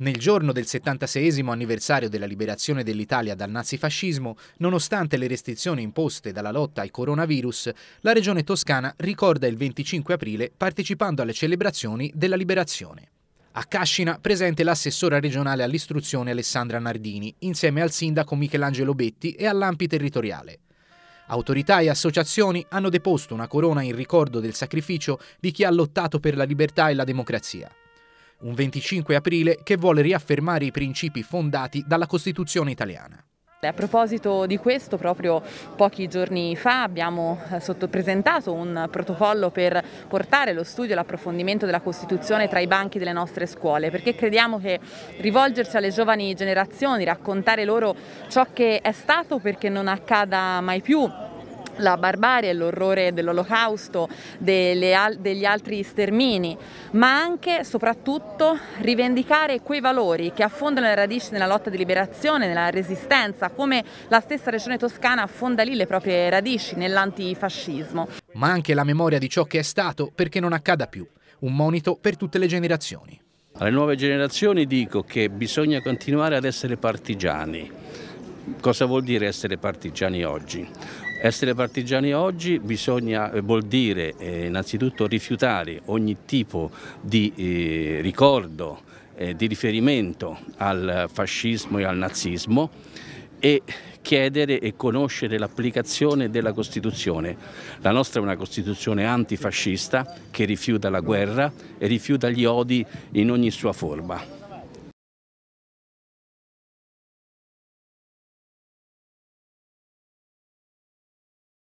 Nel giorno del 76 anniversario della liberazione dell'Italia dal nazifascismo, nonostante le restrizioni imposte dalla lotta al coronavirus, la regione toscana ricorda il 25 aprile partecipando alle celebrazioni della liberazione. A Cascina presente l'assessora regionale all'istruzione Alessandra Nardini, insieme al sindaco Michelangelo Betti e all'Ampi territoriale. Autorità e associazioni hanno deposto una corona in ricordo del sacrificio di chi ha lottato per la libertà e la democrazia un 25 aprile che vuole riaffermare i principi fondati dalla Costituzione italiana. A proposito di questo, proprio pochi giorni fa abbiamo eh, presentato un protocollo per portare lo studio e l'approfondimento della Costituzione tra i banchi delle nostre scuole, perché crediamo che rivolgerci alle giovani generazioni, raccontare loro ciò che è stato perché non accada mai più, la barbarie, l'orrore dell'olocausto, al degli altri stermini, ma anche e soprattutto rivendicare quei valori che affondano le radici nella lotta di liberazione, nella resistenza, come la stessa regione toscana affonda lì le proprie radici nell'antifascismo. Ma anche la memoria di ciò che è stato perché non accada più, un monito per tutte le generazioni. Alle nuove generazioni dico che bisogna continuare ad essere partigiani. Cosa vuol dire essere partigiani oggi? Essere partigiani oggi bisogna, eh, vuol dire eh, innanzitutto rifiutare ogni tipo di eh, ricordo, eh, di riferimento al fascismo e al nazismo e chiedere e conoscere l'applicazione della Costituzione. La nostra è una Costituzione antifascista che rifiuta la guerra e rifiuta gli odi in ogni sua forma.